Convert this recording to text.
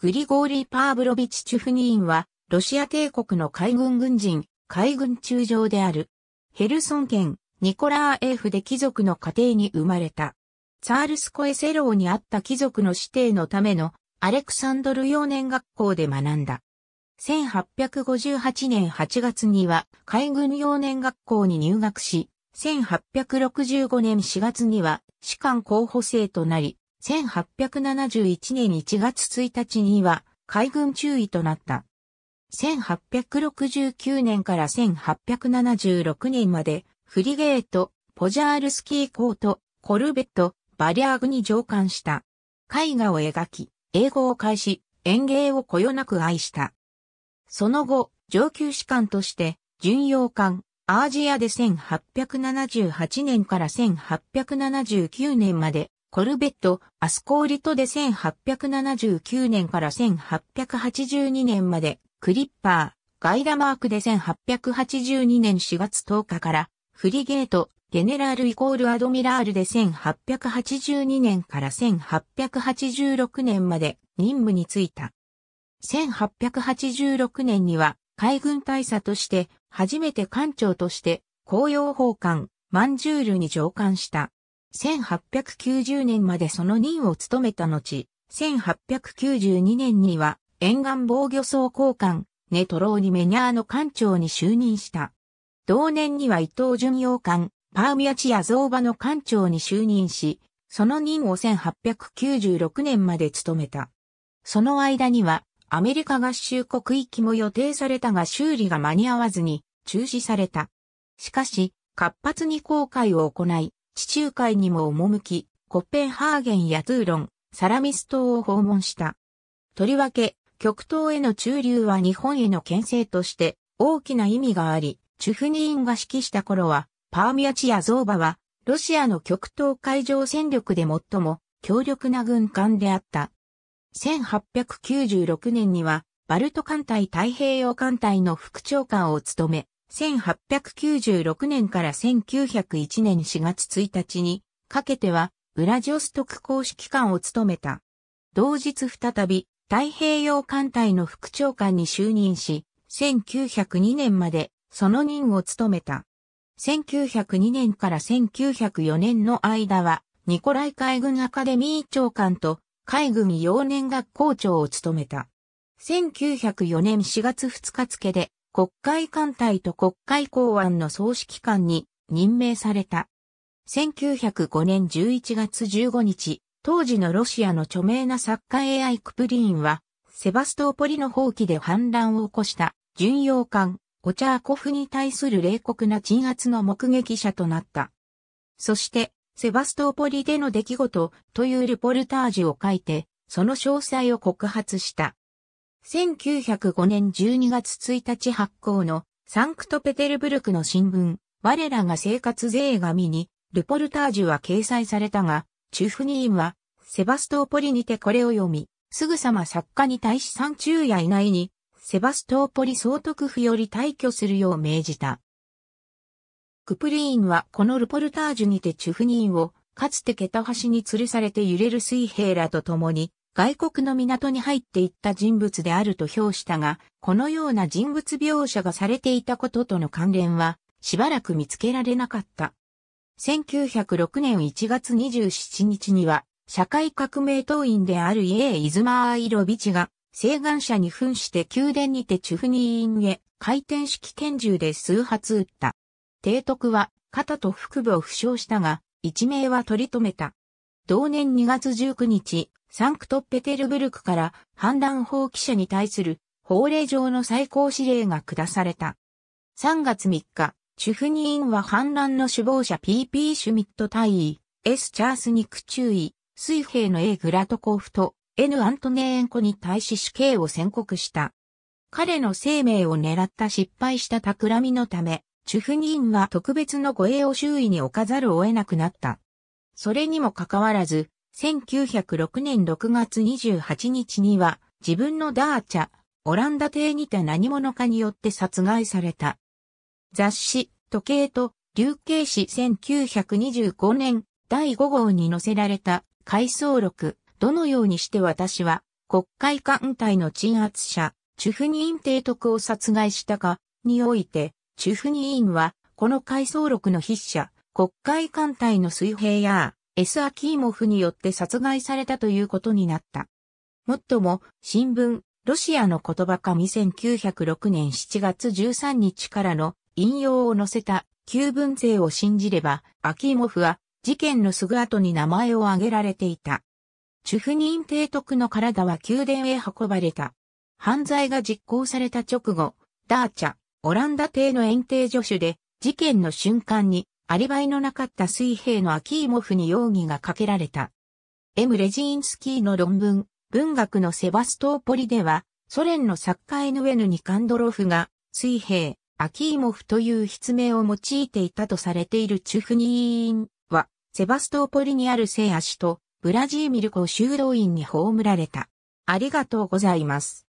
グリゴーリー・パーブロビチ・チュフニーンは、ロシア帝国の海軍軍人、海軍中将である。ヘルソン県、ニコラーエフで貴族の家庭に生まれた。ツールスコエセローにあった貴族の指定のためのアレクサンドル幼年学校で学んだ。1858年8月には海軍幼年学校に入学し、1865年4月には士官候補生となり、1871年1月1日には海軍中尉となった。1869年から1876年までフリゲート、ポジャールスキーコート、コルベット、バリアーグに乗艦した。絵画を描き、英語を介し、園芸をこよなく愛した。その後、上級士官として、巡洋艦、アージアで1878年から1879年までコルベット、アスコーリトで1879年から1882年まで、クリッパー、ガイダマークで1882年4月10日から、フリゲート、ゲネラルイコールアドミラールで1882年から1886年まで任務に就いた。1886年には海軍大佐として初めて艦長として公用法艦マンジュールに上艦した。1890年までその任を務めた後、1892年には沿岸防御層交換、ネトローニメニャーの艦長に就任した。同年には伊藤巡洋艦、パーミアチアゾーバの艦長に就任し、その任を1896年まで務めた。その間には、アメリカ合衆国域も予定されたが修理が間に合わずに中止された。しかし、活発に航海を行い、地中海にも赴き、コッペンハーゲンやトゥーロン、サラミス島を訪問した。とりわけ、極東への駐留は日本への牽制として大きな意味があり、チュフニーンが指揮した頃は、パーミアチやゾーバは、ロシアの極東海上戦力で最も強力な軍艦であった。1896年には、バルト艦隊太平洋艦隊の副長官を務め、1896年から1901年4月1日にかけては、ウラジオストク公式官を務めた。同日再び、太平洋艦隊の副長官に就任し、1902年までその任を務めた。1902年から1904年の間は、ニコライ海軍アカデミー長官と海軍幼年学校長を務めた。1904年4月2日付で国会艦隊と国会公安の総指揮官に任命された。1905年11月15日、当時のロシアの著名な作家 AI クプリーンは、セバストーポリの放棄で反乱を起こした巡洋艦オチャーコフに対する冷酷な鎮圧の目撃者となった。そして、セバストーポリでの出来事というレポルタージュを書いて、その詳細を告発した。1905年12月1日発行のサンクトペテルブルクの新聞、我らが生活税紙に、ルポルタージュは掲載されたが、チュフニーンは、セバストーポリにてこれを読み、すぐさま作家に対し三中や以内に、セバストーポリ総督府より退去するよう命じた。クプリーンはこのルポルタージュにてチュフニーンを、かつて桁端に吊るされて揺れる水平らと共に、外国の港に入っていった人物であると評したが、このような人物描写がされていたこととの関連は、しばらく見つけられなかった。1906年1月27日には、社会革命党員であるイエイズマー・イロビチが、請願者に扮して宮殿にてチュフニー院へ回転式拳銃で数発撃った。提督は肩と腹部を負傷したが、一命は取り留めた。同年2月19日、サンクトペテルブルクから反乱法記者に対する法令上の最高指令が下された。3月3日、チュフニーンは反乱の首謀者 PP シュミット大尉、S チャースニク中尉、水兵の A グラトコフと N アントネーンコに対し死刑を宣告した。彼の生命を狙った失敗した企みのため、チュフニーンは特別の護衛を周囲に置かざるを得なくなった。それにもかかわらず、1906年6月28日には自分のダーチャ、オランダ邸にて何者かによって殺害された。雑誌、時計と、流刑誌1925年第5号に載せられた回想録、どのようにして私は国会艦隊の鎮圧者、チュフニーン提督を殺害したか、において、チュフニーンは、この回想録の筆者、国会艦隊の水平や、S・ アキーモフによって殺害されたということになった。もっとも、新聞、ロシアの言葉か1906年7月13日からの引用を載せた旧文勢を信じれば、アキーモフは事件のすぐ後に名前を挙げられていた。チュフニン提督の体は宮殿へ運ばれた。犯罪が実行された直後、ダーチャ、オランダ帝の園庭助手で、事件の瞬間にアリバイのなかった水兵のアキーモフに容疑がかけられた。エム・レジンスキーの論文、文学のセバストーポリでは、ソ連の作家 N.N. ニカンドロフが、水兵、アキーモフという筆名を用いていたとされているチュフニーンは、セバストーポリにある聖足と、ブラジーミルコ修道院に葬られた。ありがとうございます。